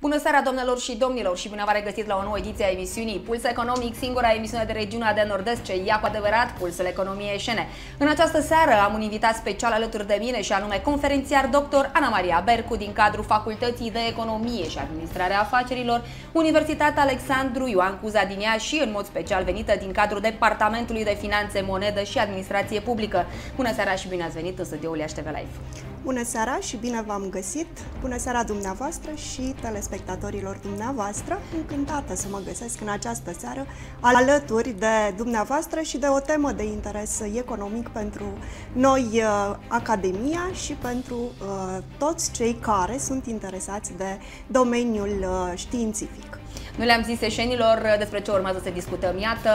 Bună seara, domnilor și domnilor, și bine v-am regăsit la o nouă ediție a emisiunii Puls Economic, singura emisiune de regiunea de nord-est ce ia cu adevărat pulsul economiei șene. În această seară am un invitat special alături de mine și anume conferențiar dr. Ana Maria Bercu din cadrul Facultății de Economie și Administrare a Afacerilor, Universitatea Alexandru Ioan Cuza din ea și în mod special venită din cadrul Departamentului de Finanțe, Monedă și Administrație Publică. Bună seara și bine ați venit în studioul Iași Live. Bună seara și bine v-am găsit! Bună seara dumneavoastră și telespectatorilor dumneavoastră! Încântată să mă găsesc în această seară alături de dumneavoastră și de o temă de interes economic pentru noi, uh, Academia, și pentru uh, toți cei care sunt interesați de domeniul uh, științific. Nu le-am zis seșenilor uh, despre ce urmează să discutăm. Iată,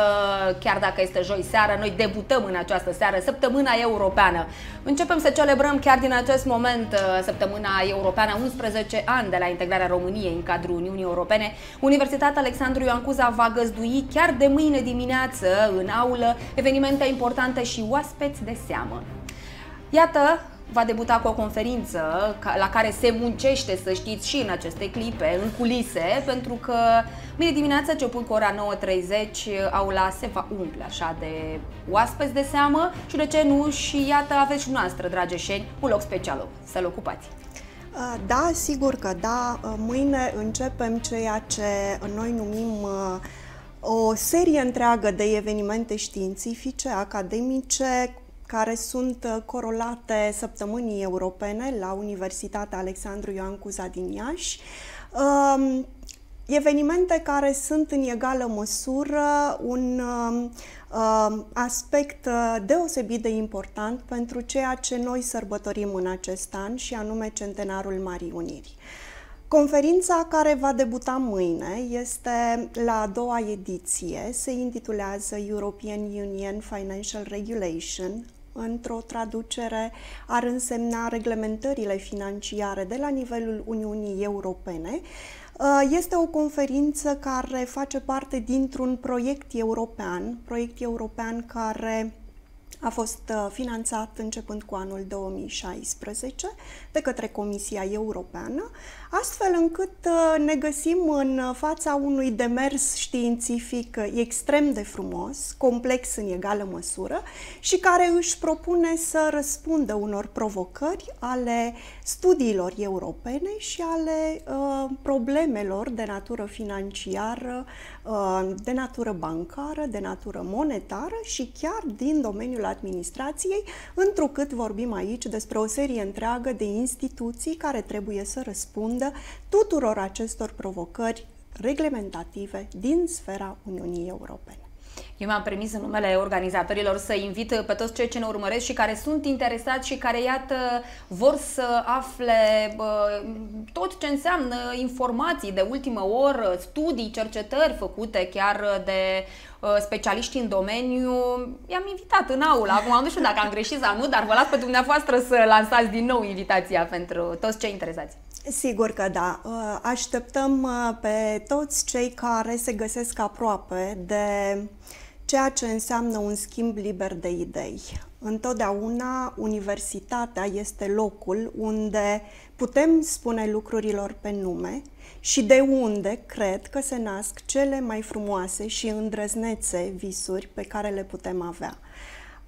chiar dacă este joi seara, noi debutăm în această seară săptămâna europeană. Începem să celebrăm chiar din acest moment uh, săptămâna europeană, 11 ani de la integrarea României în cadrul Uniunii Europene. Universitatea Alexandru Ioan Cuza va găzdui chiar de mâine dimineață în aulă evenimente importante și oaspeți de seamă. Iată, va debuta cu o conferință la care se muncește, să știți, și în aceste clipe, în culise, pentru că mâine dimineața, începând cu ora 9.30, aula se va umple așa de oaspeți de seamă și de ce nu și iată aveți și noastră, drageșeni, un loc special să-l ocupați. Da, sigur că da. Mâine începem ceea ce noi numim o serie întreagă de evenimente științifice, academice, care sunt uh, corolate săptămânii europene la Universitatea Alexandru Ioan Cuza din Iași. Um, evenimente care sunt în egală măsură un um, um, aspect uh, deosebit de important pentru ceea ce noi sărbătorim în acest an și anume centenarul Marii Uniri. Conferința care va debuta mâine este la a doua ediție, se intitulează European Union Financial Regulation, într-o traducere, ar însemna reglementările financiare de la nivelul Uniunii Europene. Uh, este o conferință care face parte dintr-un proiect european, proiect european care a fost uh, finanțat începând cu anul 2016 de către Comisia Europeană, astfel încât uh, ne găsim în fața unui demers științific extrem de frumos, complex în egală măsură și care își propune să răspundă unor provocări ale studiilor europene și ale uh, problemelor de natură financiară, uh, de natură bancară, de natură monetară și chiar din domeniul administrației, întrucât vorbim aici despre o serie întreagă de instituții care trebuie să răspundă tuturor acestor provocări reglementative din sfera Uniunii Europene. Eu mi-am permis în numele organizatorilor să invit pe toți cei ce ne urmăresc și care sunt interesați și care, iată, vor să afle bă, tot ce înseamnă informații de ultimă oră, studii, cercetări făcute chiar de specialiști în domeniu, i-am invitat în aula. Acum nu știu dacă am greșit sau nu, dar vă las pe dumneavoastră să lansați din nou invitația pentru toți cei interesați. Sigur că da. Ă, așteptăm ă, pe toți cei care se găsesc aproape de uh, ceea ce înseamnă un schimb liber de idei. Întotdeauna universitatea este locul unde putem spune lucrurilor pe nume și de unde cred că se nasc cele mai frumoase și îndrăznețe visuri pe care le putem avea.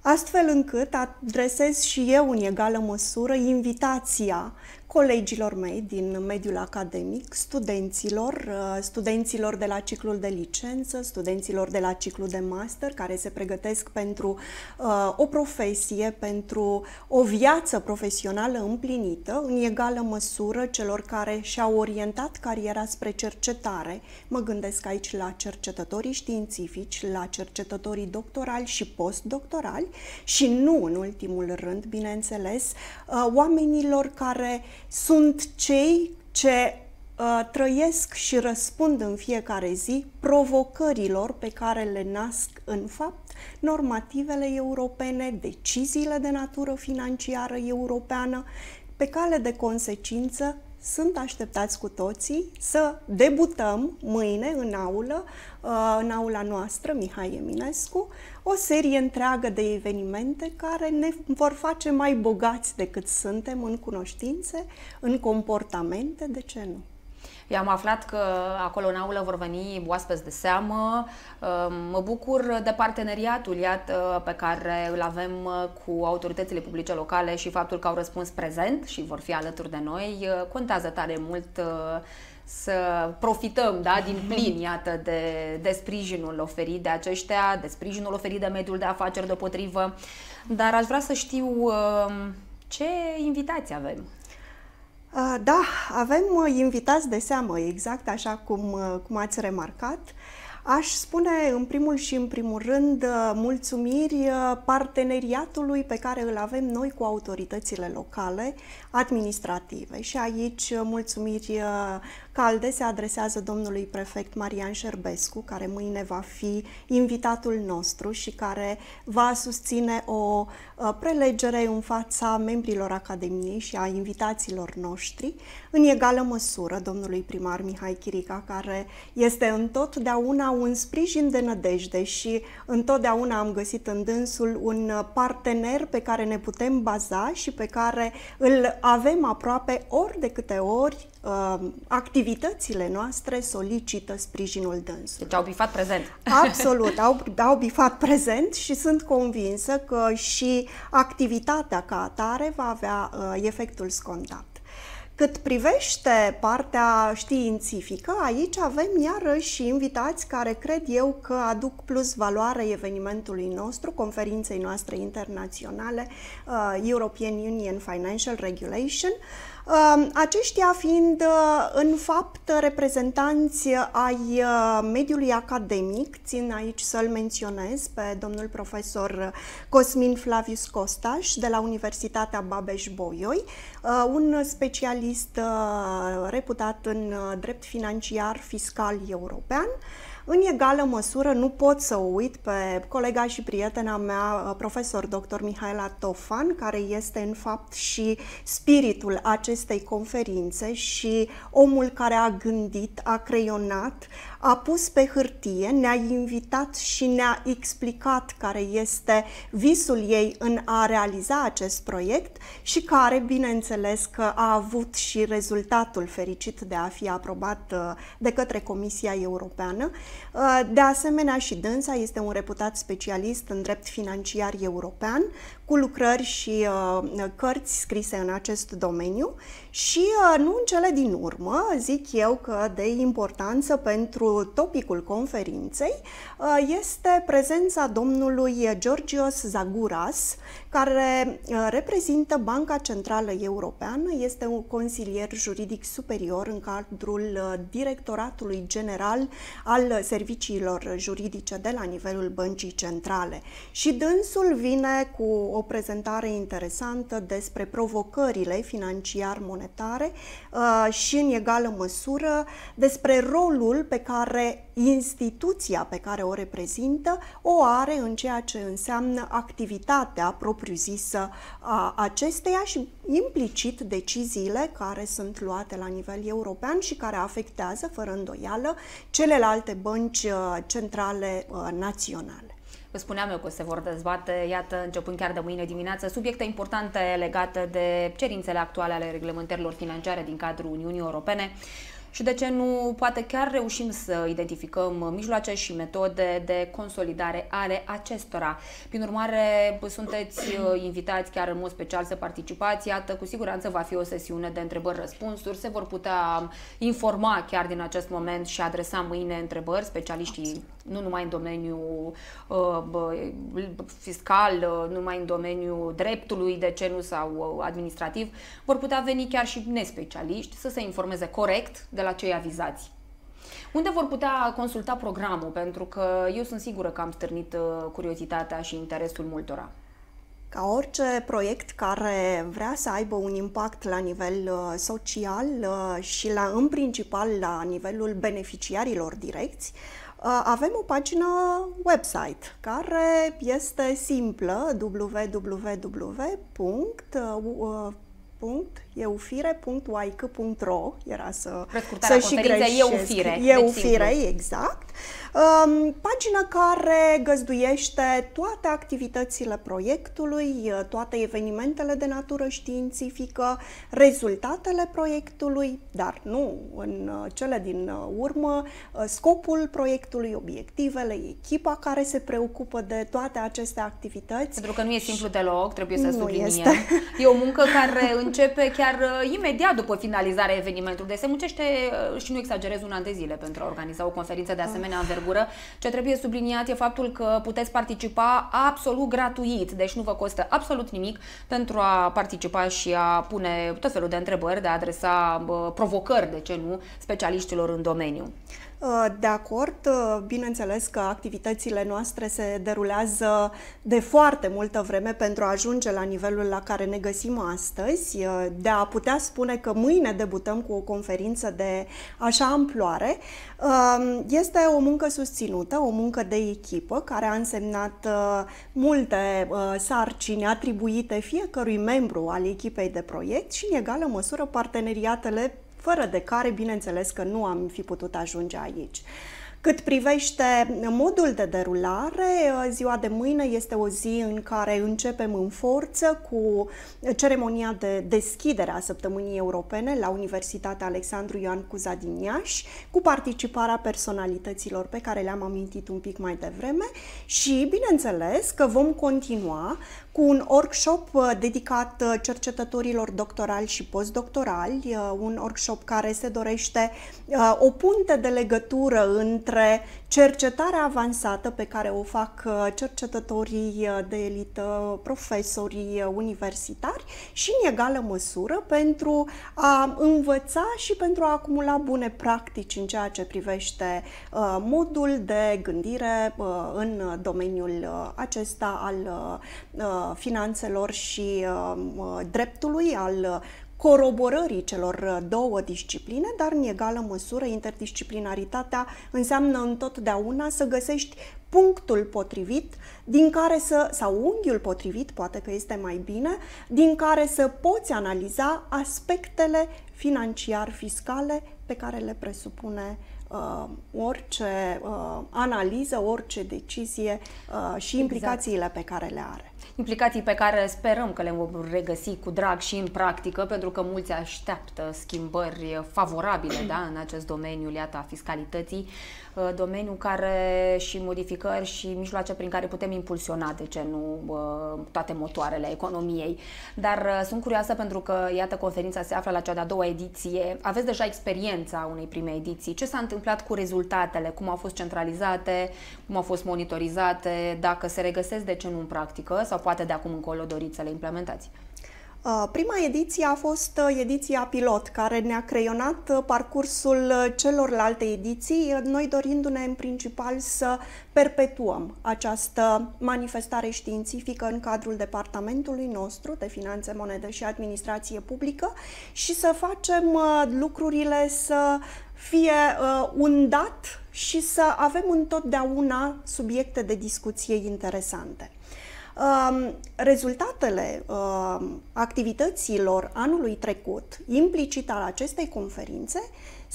Astfel încât adresez și eu în egală măsură invitația colegilor mei din mediul academic, studenților, uh, studenților de la ciclul de licență, studenților de la ciclul de master care se pregătesc pentru uh, o profesie, pentru o viață profesională împlinită, în egală măsură celor care și-au orientat cariera spre cercetare. Mă gândesc aici la cercetătorii științifici, la cercetătorii doctorali și postdoctorali și nu în ultimul rând, bineînțeles, uh, oamenilor care sunt cei ce uh, trăiesc și răspund în fiecare zi provocărilor pe care le nasc în fapt normativele europene, deciziile de natură financiară europeană, pe cale de consecință sunt așteptați cu toții să debutăm mâine în aulă, uh, în aula noastră, Mihai Eminescu, o serie întreagă de evenimente care ne vor face mai bogați decât suntem în cunoștințe, în comportamente, de ce nu? i am aflat că acolo în aulă vor veni oaspeți de seamă. Ehm, mă bucur de parteneriatul, iată, pe care îl avem uh, cu autoritățile publice locale și faptul că au răspuns prezent și vor fi alături de noi. Uh, contează tare mult uh, să profităm da, din plin, iată, de, de sprijinul oferit de aceștia, de sprijinul oferit de mediul de afaceri deopotrivă. Dar aș vrea să știu ehm, ce invitații avem. Ah, da, avem uh, invitați de seamă, exact așa cum, uh, cum ați remarcat. Aș spune în primul și în primul rând uh, mulțumiri uh, parteneriatului pe care îl avem noi cu autoritățile locale administrative și aici uh, mulțumiri calde se adresează domnului prefect Marian Șerbescu, care mâine va fi invitatul nostru și care va susține o prelegere în fața membrilor Academiei și a invitaților noștri, în egală măsură domnului primar Mihai Chirica, care este întotdeauna un sprijin de nădejde și întotdeauna am găsit în dânsul un partener pe care ne putem baza și pe care îl avem aproape ori de câte ori uh, activitățile noastre solicită sprijinul dânsului. Deci au bifat prezent. Absolut, au, au bifat prezent și sunt convinsă că și activitatea ca atare va avea uh, efectul scontat. Cât privește partea științifică, aici avem iarăși invitați care cred eu că aduc plus valoare evenimentului nostru, conferinței noastre internaționale uh, European Union Financial Regulation, uh, Ehm, aceștia fiind eh, în fapt reprezentanți ai eh, mediului academic, țin aici să-l menționez pe domnul profesor Cosmin Flavius Costaș de la Universitatea Babeș-Bolyai, eh, un specialist reputat în drept financiar fiscal european, în egală măsură nu pot să uit pe colega și prietena mea, uh, profesor dr. Mihaela Tofan, care este în fapt și spiritul acestei conferințe și omul care a gândit, a creionat, a pus pe hârtie, ne-a invitat și ne-a explicat care este visul ei în a realiza acest proiect și care, bineînțeles, că a avut și rezultatul fericit de a fi aprobat uh, de către Comisia Europeană. Uh, de asemenea, și dânsa este un reputat specialist în drept financiar european, cu lucrări și uh, cărți scrise în acest domeniu și nu în cele din urmă, zic eu că de importanță pentru pentru topicul conferinței uh, este prezența domnului Georgios Zaguras, care uh, reprezintă Banca Centrală Europeană, este un consilier juridic superior în cadrul uh, Directoratului General al Serviciilor Juridice de la nivelul Băncii Centrale. Și dânsul vine cu o prezentare interesantă despre provocările financiar-monetare uh, și, în egală măsură, despre rolul pe care instituția pe care o reprezintă o are în ceea ce înseamnă activitatea propriu propriu-zisă a acesteia și implicit deciziile care sunt luate la nivel european și care afectează, fără îndoială, celelalte bănci uh, centrale uh, naționale. Vă spuneam eu că se vor dezbate, iată, începând chiar de mâine dimineață, subiecte importante legate de cerințele actuale ale reglementărilor financiare din cadrul Uniunii Europene și de ce nu poate chiar reușim să identificăm mijloace și metode de consolidare ale acestora. Prin urmare, sunteți uh, invitați chiar în mod special să participați. Iată, cu siguranță va fi o sesiune de întrebări-răspunsuri. Se vor putea informa chiar din acest moment și adresa mâine întrebări specialiștii, nu numai în domeniul uh, fiscal, uh, nu numai în domeniul dreptului, de ce nu, sau uh, administrativ, vor putea veni chiar și nespecialiști să se informeze corect de la la cei avizați. Unde vor putea consulta programul? Pentru că eu sunt sigură că am stârnit uh, curiozitatea și interesul multora. Ca orice proiect care vrea să aibă un impact la nivel uh, social uh, și la, în principal la nivelul beneficiarilor direcți, avem o pagină website care este simplă www eufire.oaic.ro era să, să și greșesc. Eufire, deci eufire exact. Um, pagina care găzduiește toate activitățile proiectului, uh, toate evenimentele de natură științifică, rezultatele proiectului, dar nu în uh, cele din uh, urmă, scopul proiectului, obiectivele, echipa care se preocupă de toate aceste activități. Pentru că nu e simplu deloc, trebuie să subliniem. E o muncă care în începe chiar uh, imediat după finalizarea evenimentului. Deci se muncește, uh, și nu exagerez, un an de zile pentru a organiza o conferință de asemenea învergură. Ce trebuie subliniat e faptul că puteți participa absolut gratuit, deci nu vă costă absolut nimic pentru a participa și a pune tot felul de întrebări, de a adresa uh, provocări, de ce nu, specialiștilor în domeniu. Uh, de acord, uh, bineînțeles că activitățile noastre se derulează de foarte multă vreme pentru a ajunge la nivelul la care ne găsim astăzi, uh, de a putea spune că mâine debutăm cu o conferință de așa amploare. Este o muncă susținută, o muncă de echipă care a însemnat multe sarcini atribuite fiecărui membru al echipei de proiect și în egală măsură parteneriatele fără de care, bineînțeles, că nu am fi putut ajunge aici. Cât privește modul de derulare, ziua de mâine este o zi în care începem în forță cu ceremonia de deschidere a săptămânii europene la Universitatea Alexandru Ioan Cuza din Iași, cu participarea personalităților pe care le-am amintit un pic mai devreme și, bineînțeles, că vom continua cu un workshop uh, dedicat uh, cercetătorilor doctorali și postdoctorali, uh, un workshop care se dorește o punte de legătură între Cercetarea avansată pe care o fac uh, cercetătorii uh, de elită, profesorii uh, universitari și în egală măsură pentru a învăța și pentru a acumula bune practici în ceea ce privește modul de gândire în domeniul acesta al finanțelor și dreptului, al coroborării celor uh, două discipline, dar în egală măsură interdisciplinaritatea înseamnă întotdeauna să găsești punctul potrivit din care să, sau unghiul potrivit, poate că este mai bine, din care să poți analiza aspectele financiar-fiscale pe care le presupune uh, orice uh, analiză, orice decizie uh, și exact. implicațiile exact. pe care le are implicații pe care sperăm că le vom regăsi cu drag și în practică, pentru că mulți așteaptă schimbări favorabile da, în acest domeniu, iată, a fiscalității, uh, domeniu care și modificări și mijloace prin care putem impulsiona, de ce nu, uh, toate motoarele economiei. Dar uh, sunt curioasă pentru că, iată, conferința se află la cea de-a doua ediție. Aveți deja experiența unei prime ediții. Ce s-a întâmplat cu rezultatele? Cum au fost centralizate? Cum au fost monitorizate? Dacă se regăsesc, de ce nu în practică? Sau poate de acum încolo doriți să le implementați? Uh, prima ediție a fost uh, ediția pilot, care ne-a creionat uh, parcursul celorlalte ediții, noi dorindu-ne în principal să perpetuăm această manifestare științifică în cadrul departamentului nostru de finanțe, monedă și administrație publică și să facem lucrurile să fie un dat și să avem întotdeauna subiecte de discuție interesante. Rezultatele activităților anului trecut, implicit al acestei conferințe,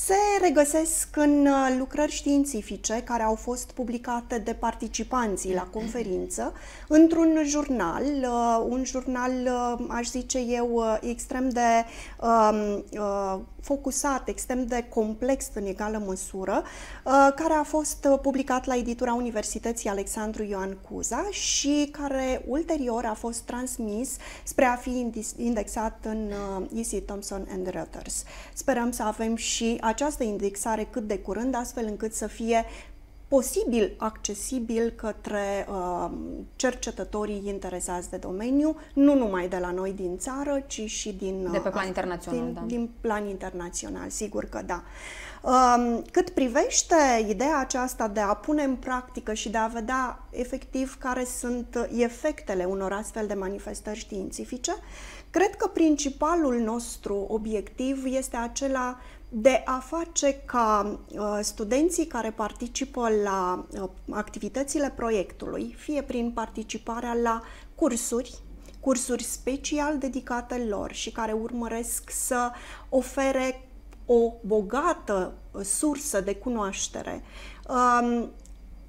se regăsesc în uh, lucrări științifice care au fost publicate de participanții la conferință într-un jurnal, uh, un jurnal, uh, aș zice eu, extrem de um, focusat, extrem de complex în egală măsură, care a fost publicat la editura Universității Alexandru Ioan Cuza și care ulterior a fost transmis spre a fi indexat în EC Thompson and Reuters. Sperăm să avem și această indexare cât de curând, astfel încât să fie posibil accesibil către uh, cercetătorii interesați de domeniu, nu numai de la noi din țară, ci și din... De pe uh, plan internațional, din, da. Din plan internațional, sigur că da. Uh, cât privește ideea aceasta de a pune în practică și de a vedea efectiv care sunt efectele unor astfel de manifestări științifice, cred că principalul nostru obiectiv este acela de a face ca uh, studenții care participă la uh, activitățile proiectului, fie prin participarea la cursuri, cursuri special dedicate lor și care urmăresc să ofere o bogată uh, sursă de cunoaștere, um,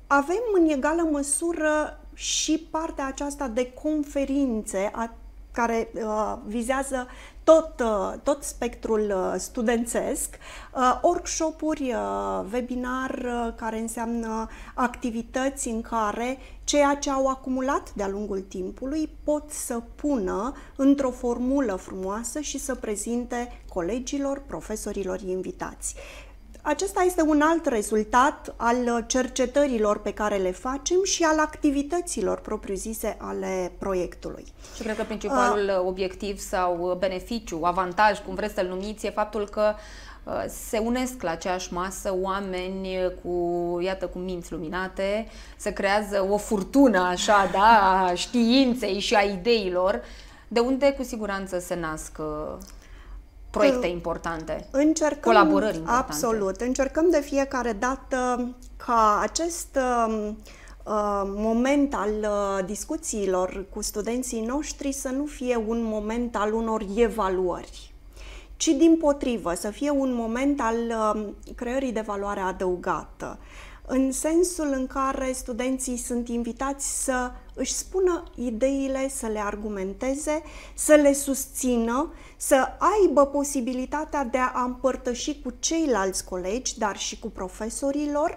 avem în egală măsură și partea aceasta de conferințe care vizează tot, uh, tot spectrul uh, studențesc, uh, workshop-uri, webinar care înseamnă activități în care ceea ce au acumulat de-a lungul timpului pot să pună într-o formulă frumoasă și să prezinte colegilor, profesorilor invitați. Acesta este un alt rezultat al cercetărilor pe care le facem și al activităților propriu-zise ale proiectului. Și cred că principalul uh, obiectiv sau beneficiu, avantaj, cum vreți să-l numiți, e faptul că uh, se unesc la aceeași masă oameni cu, iată, cu minți luminate, se creează o furtună, așa, da, a științei și a ideilor, de unde cu siguranță se nasc uh, proiecte importante, încercăm, colaborări importante. Absolut. Încercăm de fiecare dată ca acest um, uh, moment al uh, discuțiilor cu studenții noștri să nu fie un moment al unor evaluări, ci din potrivă, să fie un moment al um, creării de valoare adăugată în sensul în care studenții sunt invitați să își spună ideile, să le argumenteze, să le susțină, să aibă posibilitatea de a împărtăși cu ceilalți colegi, dar și cu profesorilor.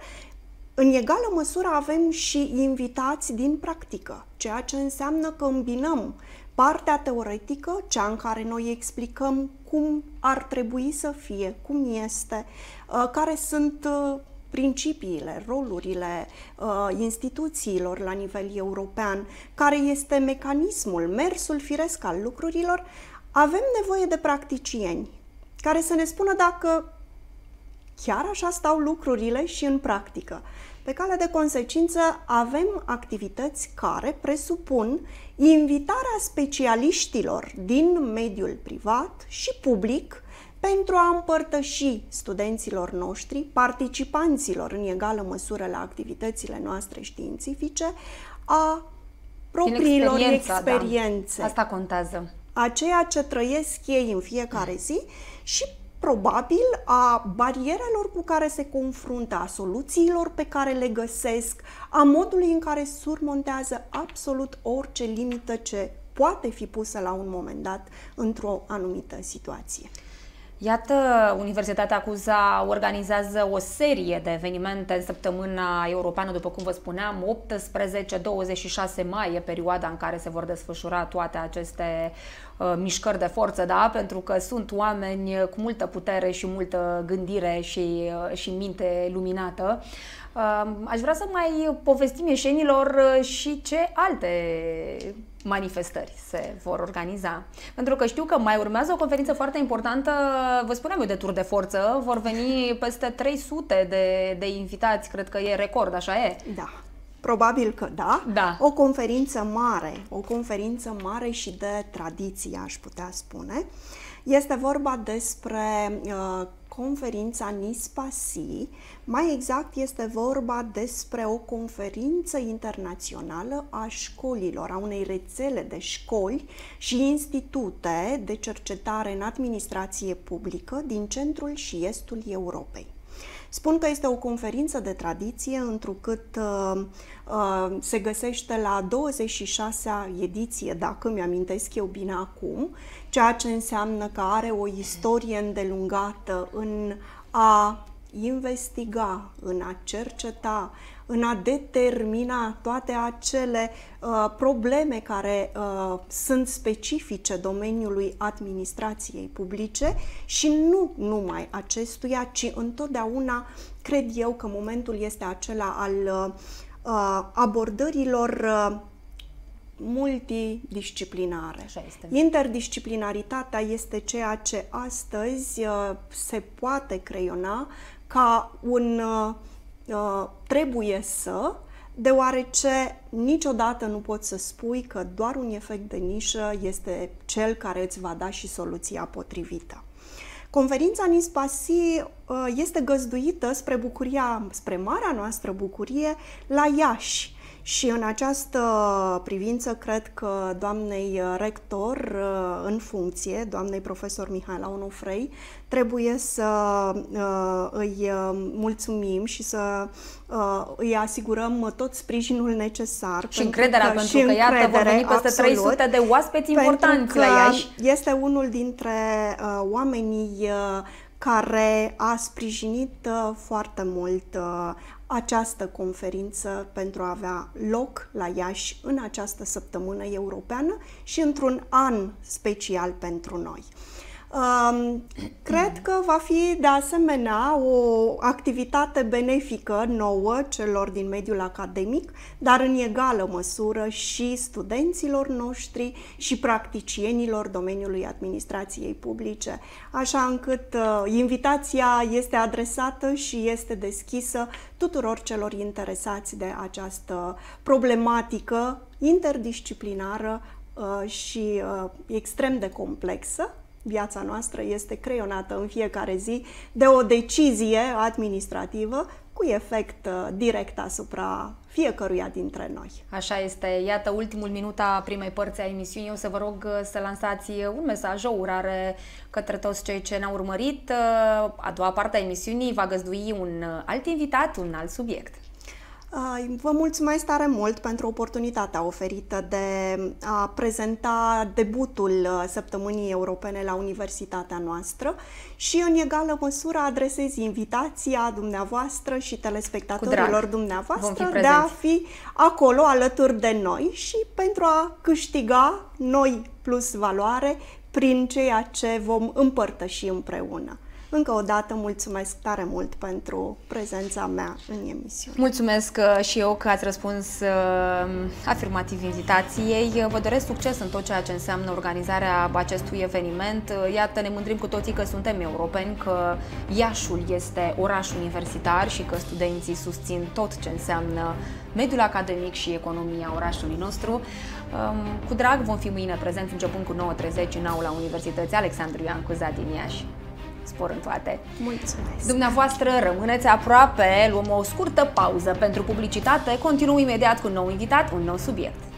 În egală măsură avem și invitați din practică, ceea ce înseamnă că îmbinăm partea teoretică, cea în care noi explicăm cum ar trebui să fie, cum este, uh, care sunt uh, principiile, rolurile uh, instituțiilor la nivel european, care este mecanismul, mersul firesc al lucrurilor, avem nevoie de practicieni care să ne spună dacă chiar așa stau lucrurile și în practică. Pe cale de consecință, avem activități care presupun invitarea specialiștilor din mediul privat și public pentru a împărtăși studenților noștri, participanților în egală măsură la activitățile noastre științifice, a propriilor da. experiențe. Da. Asta contează. A ceea ce trăiesc ei în fiecare zi și probabil a barierelor cu care se confruntă, a soluțiilor pe care le găsesc, a modului în care surmontează absolut orice limită ce poate fi pusă la un moment dat într-o anumită situație. Iată, Universitatea Cuza organizează o serie de evenimente în săptămâna europeană, după cum vă spuneam, 18-26 mai e perioada în care se vor desfășura toate aceste uh, mișcări de forță, da? pentru că sunt oameni cu multă putere și multă gândire și, uh, și minte luminată. Uh, aș vrea să mai povestim ieșenilor uh, și ce alte manifestări se vor organiza. Pentru că știu că mai urmează o conferință foarte importantă, vă spuneam eu, de tur de forță. Vor veni peste 300 de, de invitați, cred că e record, așa e? Da. Probabil că da. da. O conferință mare, o conferință mare și de tradiție, aș putea spune. Este vorba despre uh, conferința NISPASI. Mai exact este vorba despre o conferință internațională a școlilor, a unei rețele de școli și institute de cercetare în administrație publică din centrul și estul Europei. Spun că este o conferință de tradiție, întrucât uh, uh, se găsește la 26-a ediție, dacă mi-amintesc eu bine acum, ceea ce înseamnă că are o istorie îndelungată în a investiga, în a cerceta, în a determina toate acele uh, probleme care uh, sunt specifice domeniului administrației publice și nu numai acestuia, ci întotdeauna cred eu că momentul este acela al uh, uh abordărilor uh, multidisciplinare. Așa este. Interdisciplinaritatea este ceea ce astăzi uh, se poate creiona ca un uh, Uh, trebuie să, deoarece niciodată nu poți să spui că doar un efect de nișă este cel care îți va da și soluția potrivită. Conferința Nispasi uh, este găzduită spre bucuria, spre marea noastră bucurie, la Iași, și în această privință, cred că doamnei uh, rector uh, în funcție, doamnei profesor Mihaela Onofrei, trebuie să uh, îi mulțumim și să îi asigurăm tot sprijinul necesar. Și încrederea, pentru că, încredere, că că iată, vor veni peste absolut, 300 de oaspeți importanți la Iași. Este unul dintre oamenii care a sprijinit foarte mult această conferință pentru a avea loc la Iași în această săptămână europeană și într-un an special pentru noi. Um, cred că va fi de asemenea o activitate benefică nouă celor din mediul academic, dar în egală măsură și studenților noștri și practicienilor domeniului administrației publice, așa încât uh, invitația este adresată și este deschisă tuturor celor interesați de această problematică interdisciplinară uh, și uh, extrem de complexă viața noastră este creionată în fiecare zi de o decizie administrativă cu efect uh, direct asupra fiecăruia dintre noi. Așa este. Iată ultimul minut a primei părți a emisiunii. Eu să vă rog uh, să lansați uh, un mesaj, o urare către toți cei ce ne-au urmărit. A doua parte a emisiunii va găzdui un alt invitat, un alt subiect. Vă mulțumesc tare mult pentru oportunitatea oferită de a prezenta debutul uh, săptămânii europene la universitatea noastră și în egală măsură adresez invitația dumneavoastră și telespectatorilor dumneavoastră de a fi acolo alături de noi și pentru a câștiga noi plus valoare prin ceea ce vom împărtăși împreună. Încă o dată mulțumesc tare mult pentru prezența mea în emisiune. Mulțumesc uh, și eu că ați răspuns uh, afirmativ invitației. Uh, vă doresc succes în tot ceea ce înseamnă organizarea acestui eveniment. Iată, ne mândrim cu toții că suntem europeni, că Iașul este oraș universitar și că studenții susțin tot ce înseamnă mediul academic și economia orașului nostru. Um, cu drag vom fi mâine prezenți începând cu 9.30 în aula Universității Alexandru Iancuza din Iași spor în toate. Mulțumesc! Dumneavoastră rămâneți aproape, luăm o scurtă pauză pentru publicitate, continuăm imediat cu un nou invitat, un nou subiect.